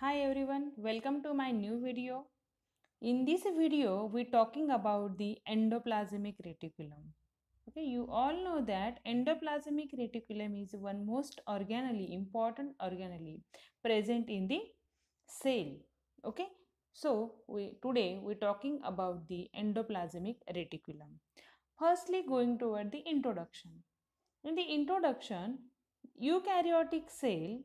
Hi everyone, welcome to my new video. In this video, we're talking about the endoplasmic reticulum. Okay, you all know that endoplasmic reticulum is one most organally important organally present in the cell. Okay, so we, today we're talking about the endoplasmic reticulum. Firstly, going toward the introduction. In the introduction, eukaryotic cell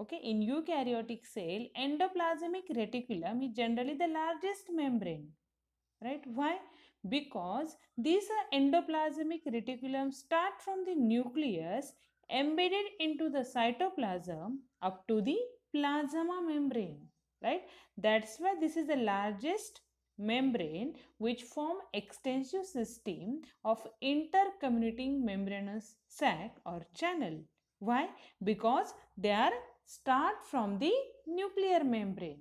Okay, in eukaryotic cell, endoplasmic reticulum is generally the largest membrane. Right? Why? Because these endoplasmic reticulum start from the nucleus embedded into the cytoplasm up to the plasma membrane. Right? That's why this is the largest membrane which form extensive system of intercommunicating membranous sac or channel. Why? Because they are start from the nuclear membrane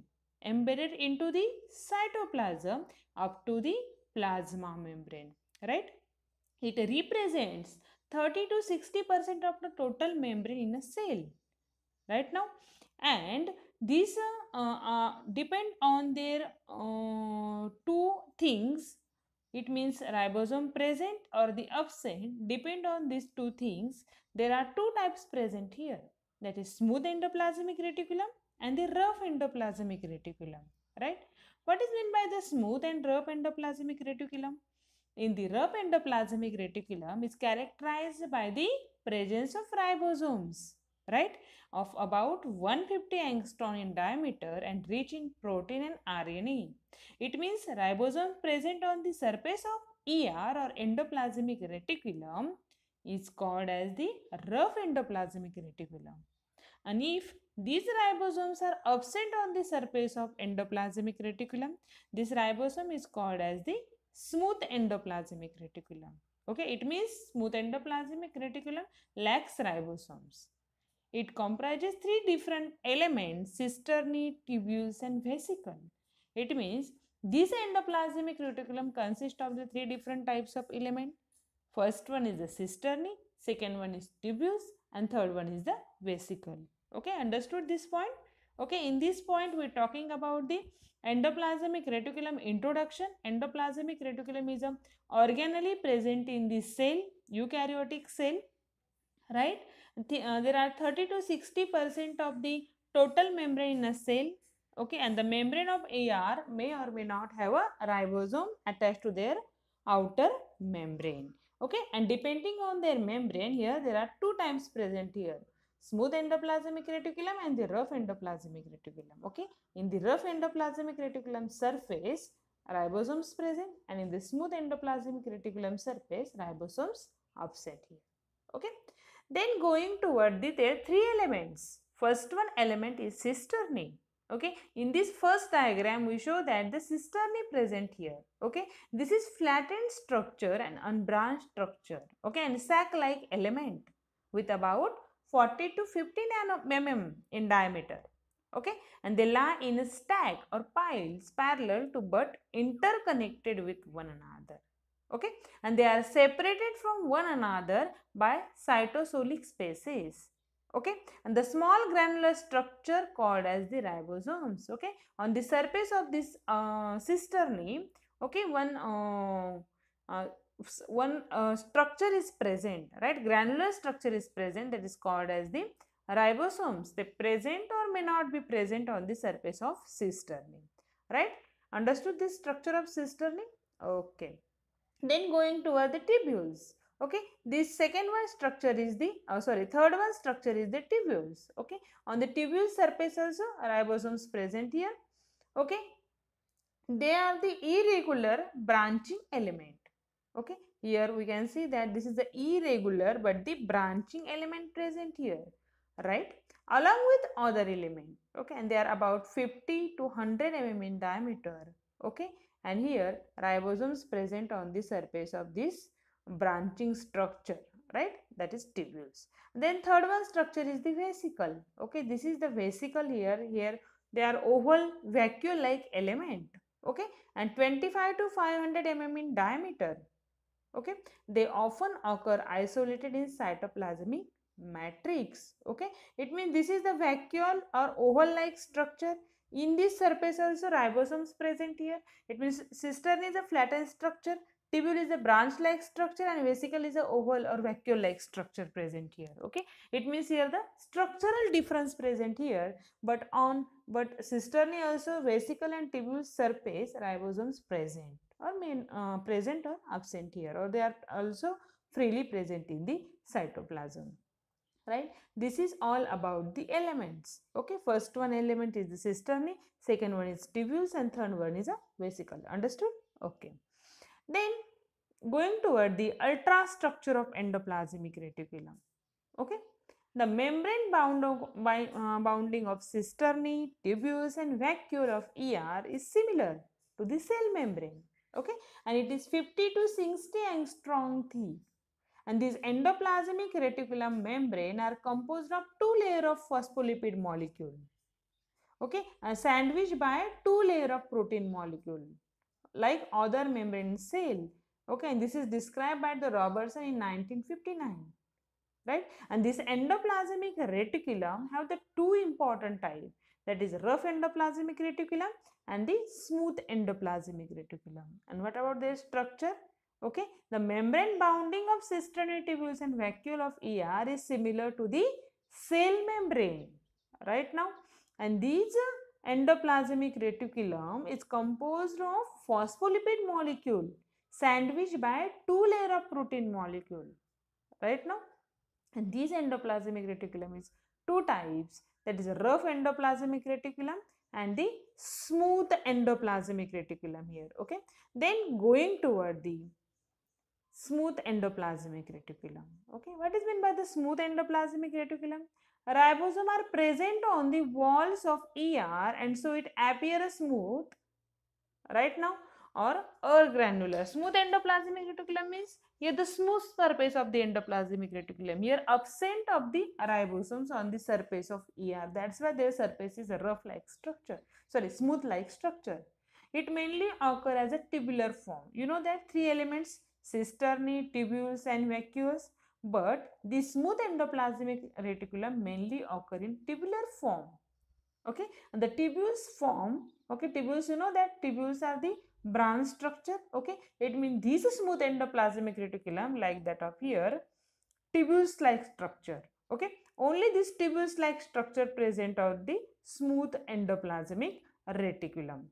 embedded into the cytoplasm up to the plasma membrane right it represents 30 to 60 percent of the total membrane in a cell right now and these uh, uh, depend on their uh, two things it means ribosome present or the absent depend on these two things there are two types present here that is smooth endoplasmic reticulum and the rough endoplasmic reticulum right what is meant by the smooth and rough endoplasmic reticulum in the rough endoplasmic reticulum is characterized by the presence of ribosomes right of about 150 angstrom in diameter and rich in protein and rna it means ribosomes present on the surface of er or endoplasmic reticulum is called as the rough endoplasmic reticulum. And if these ribosomes are absent on the surface of endoplasmic reticulum, this ribosome is called as the smooth endoplasmic reticulum. Okay, it means smooth endoplasmic reticulum lacks ribosomes. It comprises three different elements, cisternae, tubules and vesicle. It means this endoplasmic reticulum consists of the three different types of element First one is the cisternae, second one is tubules and third one is the vesicle. Okay, understood this point? Okay, in this point we're talking about the endoplasmic reticulum introduction. Endoplasmic reticulum is a organelle present in the cell, eukaryotic cell, right? The, uh, there are 30 to 60 percent of the total membrane in a cell, okay, and the membrane of AR may or may not have a ribosome attached to their outer membrane okay and depending on their membrane here there are two types present here smooth endoplasmic reticulum and the rough endoplasmic reticulum okay in the rough endoplasmic reticulum surface ribosomes present and in the smooth endoplasmic reticulum surface ribosomes absent here okay then going toward the there three elements first one element is cisternae okay in this first diagram we show that the cistern is present here okay this is flattened structure and unbranched structure okay and sac like element with about 40 to 50 mm in diameter okay and they lie in a stack or piles parallel to but interconnected with one another okay and they are separated from one another by cytosolic spaces okay and the small granular structure called as the ribosomes okay on the surface of this uh, cisternae okay one uh, uh, one uh, structure is present right granular structure is present that is called as the ribosomes they present or may not be present on the surface of cisternae right understood this structure of cisternae okay then going toward the tubules okay this second one structure is the oh, sorry third one structure is the tubules okay on the tubule surface also ribosomes present here okay they are the irregular branching element okay here we can see that this is the irregular but the branching element present here right along with other element okay and they are about 50 to 100 mm in diameter okay and here ribosomes present on the surface of this branching structure right that is tubules then third one structure is the vesicle okay this is the vesicle here here they are oval vacuole like element okay and 25 to 500 mm in diameter okay they often occur isolated in cytoplasmic matrix okay it means this is the vacuole or oval like structure in this surface also ribosomes present here it means cistern is a flattened structure Tibule is a branch-like structure and vesicle is a oval or vacuole-like structure present here. Okay, it means here the structural difference present here, but on but cisternea also vesicle and tibule surface ribosomes present or mean uh, present or absent here, or they are also freely present in the cytoplasm right this is all about the elements okay first one element is the cisternae second one is tubules and third one is a vesicle understood okay then going toward the ultrastructure of endoplasmic reticulum. Okay. The membrane bound of, by, uh, bounding of cisternae, tubules and vacuole of ER is similar to the cell membrane. Okay. And it is 50 to 60 angstrom thick. And this endoplasmic reticulum membrane are composed of two layer of phospholipid molecule. Okay. And sandwiched by two layer of protein molecule like other membrane cell. Okay, and this is described by the Robertson in 1959. Right? And this endoplasmic reticulum have the two important type that is rough endoplasmic reticulum and the smooth endoplasmic reticulum. And what about their structure? Okay, the membrane bounding of cisternal tubules and vacuole of ER is similar to the cell membrane right now and these endoplasmic reticulum is composed of phospholipid molecule sandwiched by two layer of protein molecule right now and these endoplasmic reticulum is two types that is rough endoplasmic reticulum and the smooth endoplasmic reticulum here okay then going toward the smooth endoplasmic reticulum okay what is meant by the smooth endoplasmic reticulum Ribosome are present on the walls of ER and so it appears smooth right now or granular. Smooth endoplasmic reticulum means here the smooth surface of the endoplasmic reticulum. Here absent of the ribosomes on the surface of ER. That's why their surface is a rough like structure. Sorry, smooth like structure. It mainly occur as a tubular form. You know that three elements, cisternae, tubules and vacuoles. But the smooth endoplasmic reticulum mainly occur in tubular form. Okay, and the tubules form, okay, tubules, you know that tubules are the branch structure, okay. It means this smooth endoplasmic reticulum like that of here, tubules like structure, okay. Only this tubules like structure present of the smooth endoplasmic reticulum.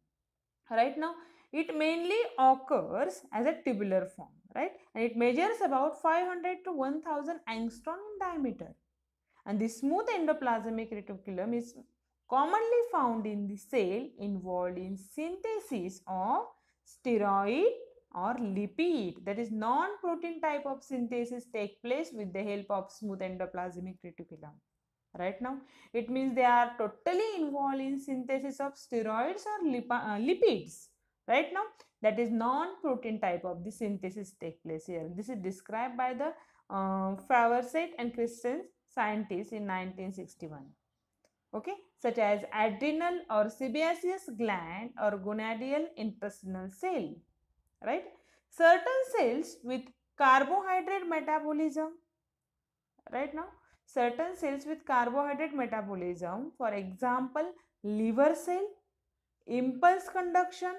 Right now, it mainly occurs as a tubular form, right? And it measures about 500 to 1000 angstrom in diameter. And the smooth endoplasmic reticulum is commonly found in the cell involved in synthesis of steroid or lipid that is non-protein type of synthesis take place with the help of smooth endoplasmic reticulum right now it means they are totally involved in synthesis of steroids or lip uh, lipids right now that is non-protein type of the synthesis take place here this is described by the uh, and Christian scientists in 1961 okay such as adrenal or sebaceous gland or gonadal intestinal cell right certain cells with carbohydrate metabolism right now certain cells with carbohydrate metabolism for example liver cell impulse conduction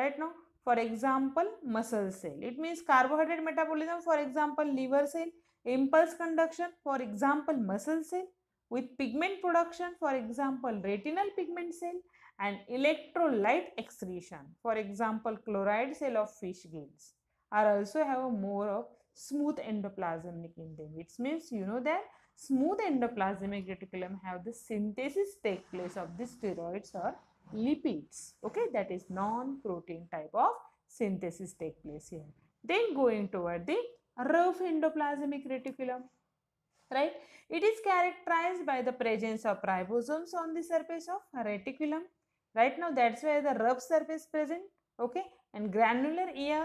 right now for example muscle cell it means carbohydrate metabolism for example liver cell impulse conduction for example muscle cell with pigment production for example retinal pigment cell and electrolyte excretion for example chloride cell of fish gills are also have more of smooth endoplasmic reticulum. it which means you know that smooth endoplasmic reticulum have the synthesis take place of the steroids or lipids okay that is non-protein type of synthesis take place here then going toward the rough endoplasmic reticulum right it is characterized by the presence of ribosomes on the surface of reticulum right now that's where the rough surface present okay and granular ear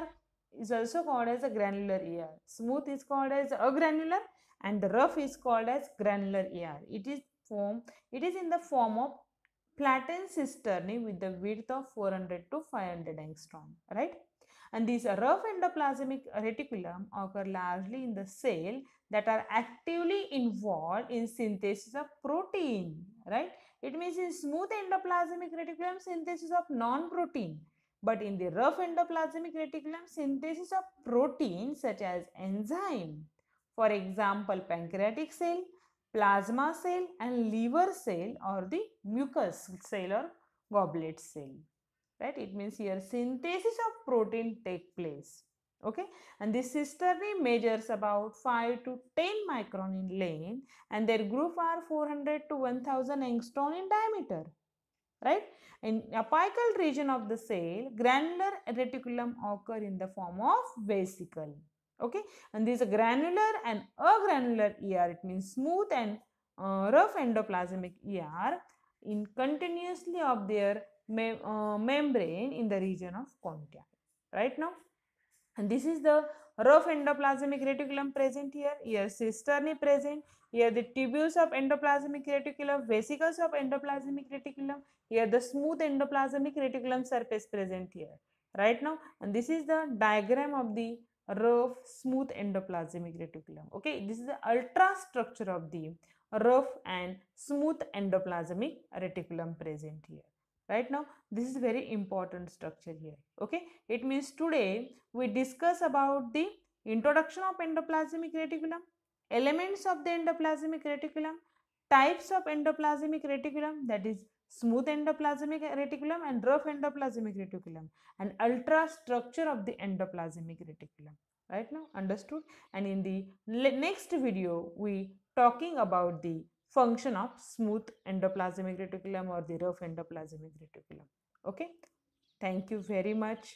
is also called as a granular ear smooth is called as a granular, and the rough is called as granular ear it is form it is in the form of Platen is turning with the width of 400 to 500 angstrom, right? And these rough endoplasmic reticulum occur largely in the cell that are actively involved in synthesis of protein, right? It means in smooth endoplasmic reticulum, synthesis of non-protein. But in the rough endoplasmic reticulum, synthesis of protein such as enzyme, for example, pancreatic cell, plasma cell and liver cell or the mucous cell or goblet cell right it means here synthesis of protein take place okay and this cisternae measures about 5 to 10 micron in length and their group are 400 to 1000 angstrom in diameter right in apical region of the cell granular reticulum occur in the form of vesicle okay and these are granular and agranular er it means smooth and uh, rough endoplasmic er in continuously of their uh, membrane in the region of contact right now and this is the rough endoplasmic reticulum present here here cisternae present here the tubules of endoplasmic reticulum vesicles of endoplasmic reticulum here the smooth endoplasmic reticulum surface present here right now and this is the diagram of the rough smooth endoplasmic reticulum okay this is the ultra structure of the rough and smooth endoplasmic reticulum present here right now this is very important structure here okay it means today we discuss about the introduction of endoplasmic reticulum elements of the endoplasmic reticulum types of endoplasmic reticulum that is smooth endoplasmic reticulum and rough endoplasmic reticulum and ultra structure of the endoplasmic reticulum right now understood and in the next video we talking about the function of smooth endoplasmic reticulum or the rough endoplasmic reticulum okay thank you very much